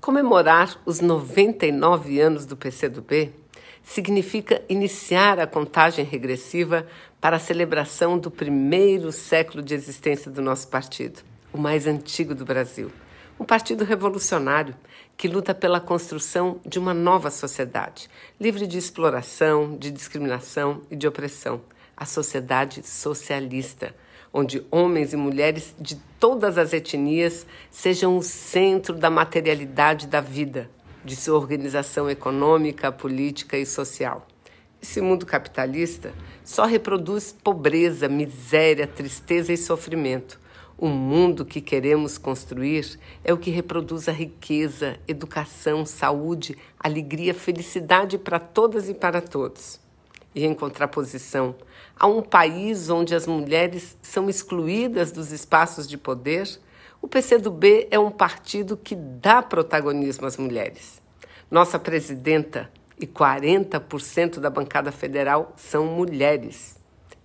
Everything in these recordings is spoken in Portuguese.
Comemorar os 99 anos do PCdoB significa iniciar a contagem regressiva para a celebração do primeiro século de existência do nosso partido, o mais antigo do Brasil. Um partido revolucionário que luta pela construção de uma nova sociedade, livre de exploração, de discriminação e de opressão. A sociedade socialista onde homens e mulheres de todas as etnias sejam o centro da materialidade da vida, de sua organização econômica, política e social. Esse mundo capitalista só reproduz pobreza, miséria, tristeza e sofrimento. O mundo que queremos construir é o que reproduz a riqueza, educação, saúde, alegria, felicidade para todas e para todos e em contraposição a um país onde as mulheres são excluídas dos espaços de poder, o PCdoB é um partido que dá protagonismo às mulheres. Nossa presidenta e 40% da bancada federal são mulheres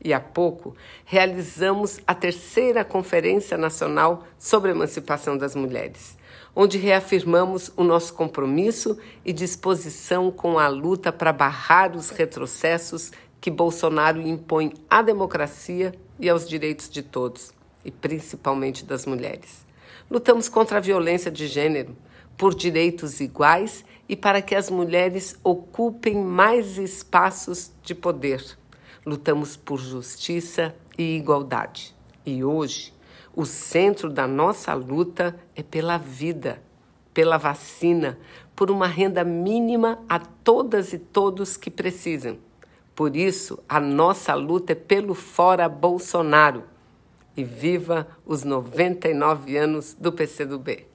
e há pouco, realizamos a terceira Conferência Nacional sobre Emancipação das Mulheres, onde reafirmamos o nosso compromisso e disposição com a luta para barrar os retrocessos que Bolsonaro impõe à democracia e aos direitos de todos, e principalmente das mulheres. Lutamos contra a violência de gênero, por direitos iguais e para que as mulheres ocupem mais espaços de poder lutamos por justiça e igualdade. E hoje, o centro da nossa luta é pela vida, pela vacina, por uma renda mínima a todas e todos que precisam. Por isso, a nossa luta é pelo fora Bolsonaro. E viva os 99 anos do PCdoB.